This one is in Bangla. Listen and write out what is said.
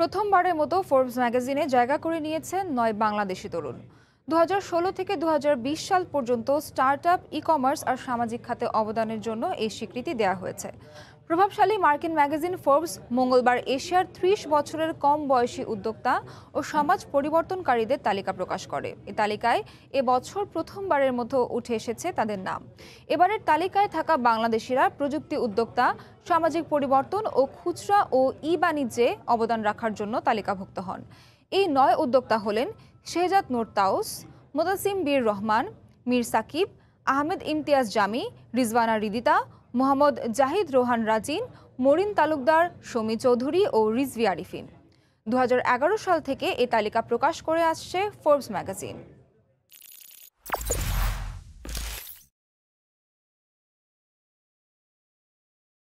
প্রথমবারের মতো ফোর্বস ম্যাগাজিনে জায়গা করে নিয়েছেন নয় বাংলাদেশি তরুণ দু থেকে দু সাল পর্যন্ত স্টার্ট আপ ই কমার্স আর সামাজিক খাতে অবদানের জন্য এই স্বীকৃতি দেয়া হয়েছে প্রভাবশালী মার্কিন ম্যাগাজিন ফোর্বস মঙ্গলবার এশিয়ার ত্রিশ বছরের কম বয়সী উদ্যোক্তা ও সমাজ পরিবর্তনকারীদের তালিকা প্রকাশ করে এ তালিকায় এ বছর প্রথমবারের মতো উঠে এসেছে তাদের নাম এবারের তালিকায় থাকা বাংলাদেশিরা প্রযুক্তি উদ্যোক্তা সামাজিক পরিবর্তন ও খুচরা ও ই বাণিজ্যে অবদান রাখার জন্য তালিকাভুক্ত হন এই নয় উদ্যোক্তা হলেন শেহজাদ নোরতাউস মোতাসিম বীর রহমান মীর সাকিব আহমেদ ইমতিয়াজ জামি রিজওয়ানা রিদিতা মোহাম্মদ জাহিদ রোহান রাজিন মরিন তালুকদার সমী চৌধুরী ও রিজভি আরিফিন দু সাল থেকে এ তালিকা প্রকাশ করে আসছে ফোর্বস ম্যাগাজিন